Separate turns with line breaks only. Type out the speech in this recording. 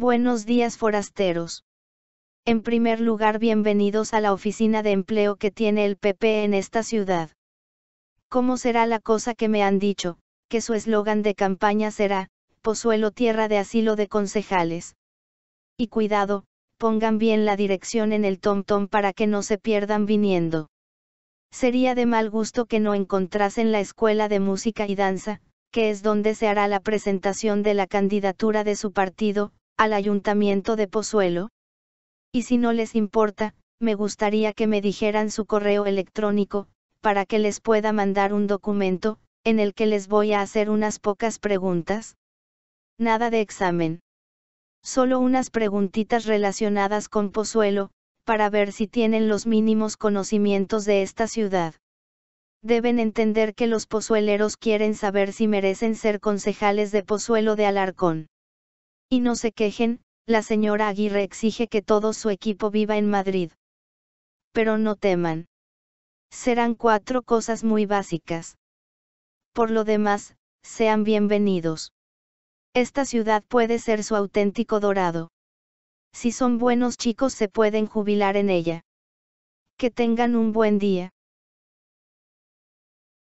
Buenos días forasteros. En primer lugar, bienvenidos a la oficina de empleo que tiene el PP en esta ciudad. ¿Cómo será la cosa que me han dicho, que su eslogan de campaña será, Pozuelo Tierra de Asilo de Concejales? Y cuidado, pongan bien la dirección en el tom -tom para que no se pierdan viniendo. Sería de mal gusto que no encontrasen la Escuela de Música y Danza, que es donde se hará la presentación de la candidatura de su partido, al ayuntamiento de Pozuelo? Y si no les importa, me gustaría que me dijeran su correo electrónico, para que les pueda mandar un documento, en el que les voy a hacer unas pocas preguntas. Nada de examen. Solo unas preguntitas relacionadas con Pozuelo, para ver si tienen los mínimos conocimientos de esta ciudad. Deben entender que los pozueleros quieren saber si merecen ser concejales de Pozuelo de Alarcón. Y no se quejen, la señora Aguirre exige que todo su equipo viva en Madrid. Pero no teman. Serán cuatro cosas muy básicas. Por lo demás, sean bienvenidos. Esta ciudad puede ser su auténtico dorado. Si son buenos chicos se pueden jubilar en ella. Que tengan un buen día.